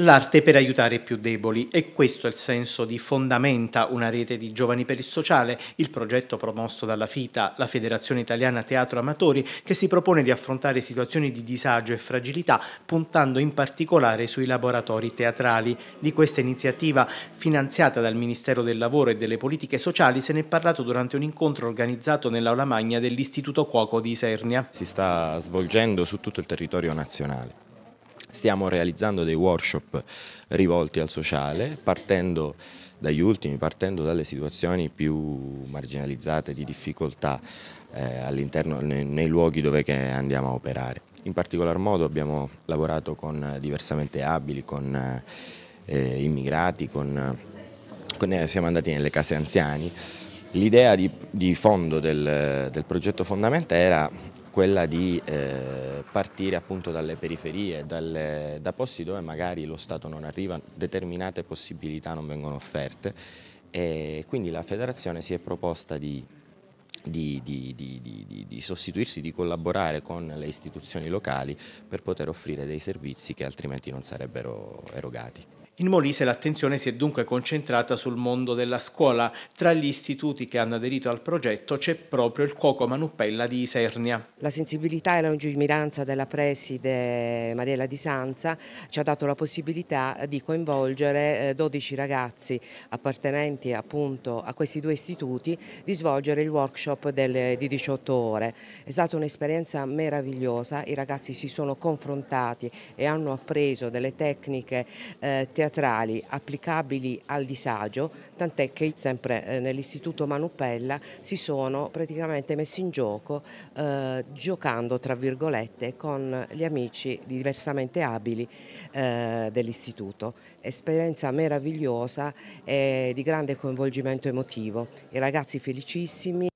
L'arte per aiutare i più deboli e questo è il senso di Fondamenta, una rete di giovani per il sociale, il progetto promosso dalla FITA, la Federazione Italiana Teatro Amatori, che si propone di affrontare situazioni di disagio e fragilità puntando in particolare sui laboratori teatrali. Di questa iniziativa, finanziata dal Ministero del Lavoro e delle Politiche Sociali, se ne è parlato durante un incontro organizzato nell'Aula Magna dell'Istituto Cuoco di Isernia. Si sta svolgendo su tutto il territorio nazionale Stiamo realizzando dei workshop rivolti al sociale, partendo dagli ultimi, partendo dalle situazioni più marginalizzate, di difficoltà eh, all'interno, nei, nei, luoghi dove andiamo a operare. In particolar modo abbiamo lavorato con diversamente abili, con eh, immigrati, con, con, eh, siamo andati nelle case anziani. L'idea di, di, fondo del, del, progetto Fondamenta era quella di eh, partire appunto dalle periferie, dalle, da posti dove magari lo Stato non arriva, determinate possibilità non vengono offerte e quindi la federazione si è proposta di, di, di, di sostituirsi, di collaborare con le istituzioni locali per poter offrire dei servizi che altrimenti non sarebbero erogati. In Molise l'attenzione si è dunque concentrata sul mondo della scuola. Tra gli istituti che hanno aderito al progetto c'è proprio il Cuoco Manuppella di Isernia. La sensibilità e la lungimiranza della preside Mariella Di Sanza ci ha dato la possibilità di coinvolgere 12 eh, ragazzi appartenenti appunto a questi due istituti di svolgere il workshop di 18 ore. È stata un'esperienza meravigliosa, i ragazzi si sono confrontati e hanno appreso delle tecniche eh, teatrali teatrali applicabili al disagio, tant'è che sempre eh, nell'istituto Manupella si sono praticamente messi in gioco eh, giocando tra virgolette con gli amici diversamente abili eh, dell'istituto. Esperienza meravigliosa e di grande coinvolgimento emotivo, i ragazzi felicissimi.